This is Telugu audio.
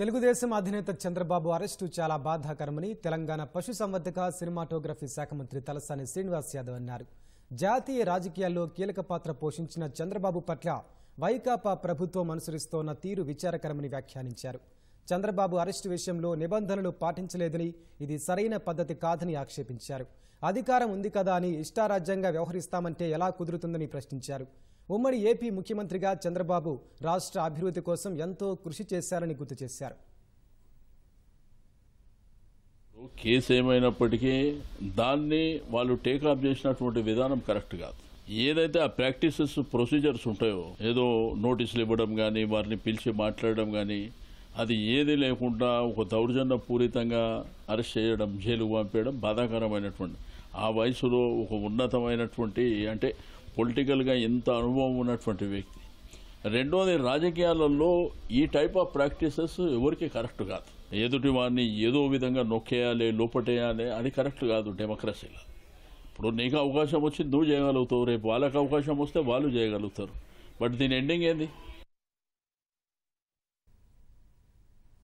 తెలుగుదేశం అధినేత చంద్రబాబు అరెస్టు చాలా బాధాకరమని తెలంగాణ పశు సంవర్ధక సినిమాటోగ్రఫీ శాఖ మంత్రి తలసాని శ్రీనివాస్ యాదవ్ అన్నారు జాతీయ రాజకీయాల్లో కీలక పాత్ర పోషించిన చంద్రబాబు పట్ల వైకాపా ప్రభుత్వం అనుసరిస్తోన్న తీరు విచారకరమని వ్యాఖ్యానించారు చంద్రబాబు అరెస్టు విషయంలో నిబంధనలు పాటించలేదని ఇది సరైన పద్ధతి కాదని ఆక్షేపించారు అధికారం ఉంది కదా అని ఇష్టారాజ్యంగా వ్యవహరిస్తామంటే ఎలా కుదురుతుందని ప్రశ్నించారు ఉమ్మడి ఏపీ ముఖ్యమంత్రిగా చంద్రబాబు రాష్ట్ర అభివృద్ధి కోసం ఎంతో కృషి చేశారని గుర్తు చేశారు కేసు ఏమైనప్పటికీ దాన్ని వాళ్ళు టేకాఫ్ చేసినటువంటి విధానం కరెక్ట్ కాదు ఏదైతే ఆ ప్రాక్టీసెస్ ప్రొసీజర్స్ ఉంటాయో ఏదో నోటీసులు ఇవ్వడం కానీ వారిని పిలిచి మాట్లాడడం కానీ అది ఏది లేకుండా ఒక దౌర్జన్య పూరితంగా అరెస్ట్ చేయడం జైలు పంపేయడం బాధాకరమైనటువంటి ఆ వయసులో ఒక ఉన్నతమైనటువంటి అంటే పొలిటికల్గా ఇంత అనుభవం ఉన్నటువంటి వ్యక్తి రెండోది రాజకీయాలలో ఈ టైప్ ఆఫ్ ప్రాక్టీసెస్ ఎవరికి కరెక్ట్ కాదు ఎదుటి వారిని ఏదో విధంగా నొక్కేయాలి లోపటేయాలి అది కరెక్ట్ కాదు డెమోక్రసీలో ఇప్పుడు నీకు అవకాశం వచ్చి నువ్వు చేయగలుగుతావు రేపు వాళ్ళకి అవకాశం వస్తే వాళ్ళు చేయగలుగుతారు బట్ దీని ఎండింగ్ ఏంది